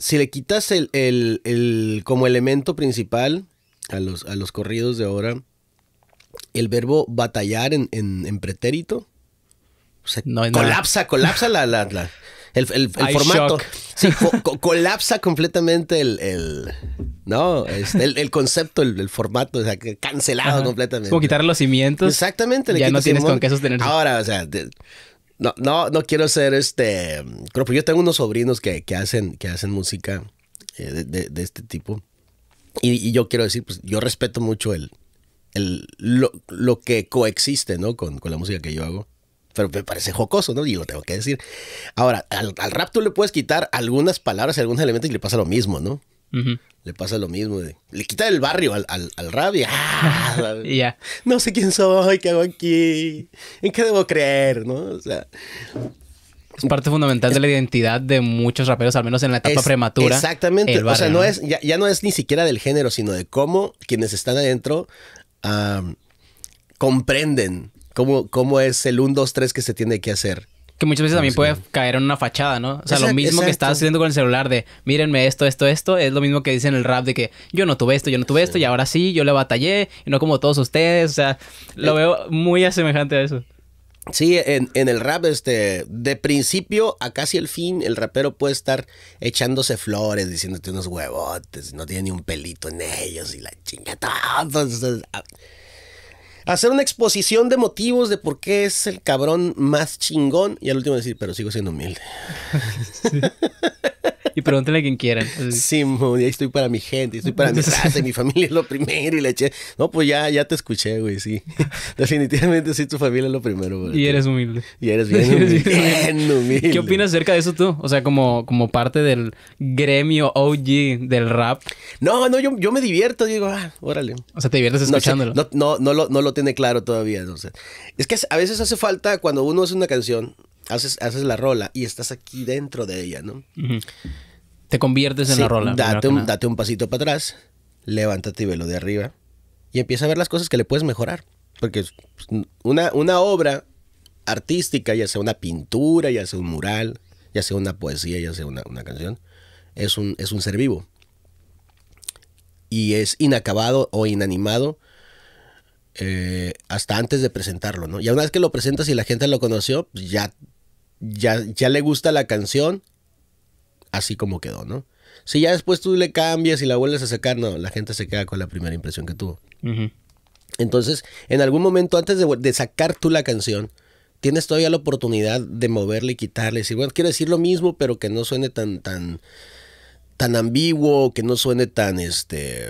si le quitas el, como elemento principal a los, a los corridos de ahora, el verbo batallar en, pretérito, colapsa, colapsa la, el, formato. Sí, colapsa completamente el, el ¿no? Este, el, concepto, el, formato, o sea, cancelado completamente. como quitar los cimientos. Exactamente. ya no tienes con qué sostenerse. Ahora, o sea, no, no, no quiero ser este. Creo que yo tengo unos sobrinos que, que hacen, que hacen música eh, de, este tipo. Y, yo quiero decir, pues yo respeto mucho el, el lo, que coexiste, ¿no? Con, la música que yo hago. Pero me parece jocoso, ¿no? Y lo tengo que decir. Ahora, al, al rap tú le puedes quitar algunas palabras y algunos elementos y le pasa lo mismo, ¿no? Le pasa lo mismo. Le quita el barrio al, rabia. Ah, no sé quién soy, qué hago aquí, en qué debo creer, ¿no? O sea. Es parte fundamental de la identidad de muchos raperos, al menos en la etapa prematura. Exactamente. o sea, no es, ya, no es ni siquiera del género, sino de cómo quienes están adentro comprenden cómo, cómo es el 1, 2, 3 que se tiene que hacer. Que muchas veces también puede caer en una fachada, ¿no? O sea, lo mismo que estás haciendo con el celular de, mírenme esto, esto, esto, es lo mismo que dicen el rap de que yo no tuve esto, yo no tuve esto, y ahora sí, yo le batallé, y no como todos ustedes, o sea, lo eh, veo muy asemejante a eso. Sí, en, el rap, este, de principio a casi el fin, el rapero puede estar echándose flores, diciéndote unos huevotes, no tiene ni un pelito en ellos, y la chingada hacer una exposición de motivos de por qué es el cabrón más chingón y al último decir, pero sigo siendo humilde. y pregúntenle a quien quieran. Sí, y ahí estoy para mi gente, estoy para mi casa mi familia es lo primero y le eché. No, pues ya, ya te escuché, güey, sí. Definitivamente sí, tu familia es lo primero, güey. Y eres humilde. Y eres bien humilde. ¿Qué opinas acerca de eso tú? O sea, como, como parte del gremio OG del rap. No, no, yo, yo me divierto, digo, ah, órale. O sea, te diviertes escuchándolo. No, no, no, lo, no lo tiene claro todavía, entonces. Es que a veces hace falta cuando uno hace una canción haces, la rola y estás aquí dentro de ella, ¿no? Te conviertes en la rola. Date un, date un pasito para atrás, levántate y velo de arriba y empieza a ver las cosas que le puedes mejorar. Porque pues, una, una obra artística, ya sea una pintura, ya sea un mural, ya sea una poesía, ya sea una, canción, es un, es un ser vivo. Y es inacabado o inanimado eh, hasta antes de presentarlo, ¿no? Y una vez que lo presentas y la gente lo conoció, pues, ya ya, le gusta la canción, así como quedó, ¿no? Si ya después tú le cambias y la vuelves a sacar, no, la gente se queda con la primera impresión que tuvo. Entonces, en algún momento antes de, sacar tú la canción, tienes todavía la oportunidad de moverle y quitarle, decir, bueno, quiero decir lo mismo, pero que no suene tan, tan, tan ambiguo, que no suene tan, este...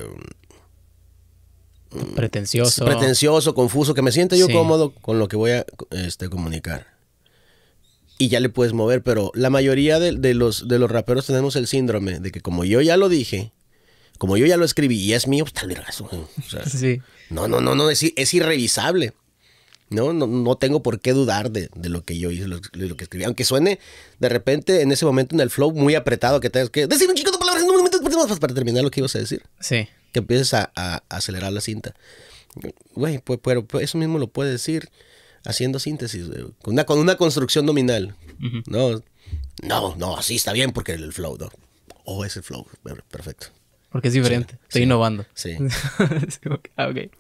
Mm, pretencioso. Pretencioso, confuso, que me sienta yo cómodo con lo que voy a este, comunicar y ya le puedes mover, pero la mayoría de, los, de los raperos tenemos el síndrome de que como yo ya lo dije, como yo ya lo escribí y es mío, pues tal razón O No, no, no, no, es, irrevisable. No, no, tengo por qué dudar de, lo que yo hice, lo, de lo que escribí. Aunque suene de repente en ese momento en el flow muy apretado que tengas que decir un chico de palabras en un momento pues, pues, para terminar lo que ibas a decir. Sí. Que empieces a, acelerar la cinta. Güey, pues, pero eso mismo lo puedes decir haciendo síntesis, con una, con una construcción nominal. No, no, no, así está bien porque el flow, o es el flow, perfecto. Porque es diferente, estoy innovando. Sí. okay. Ah,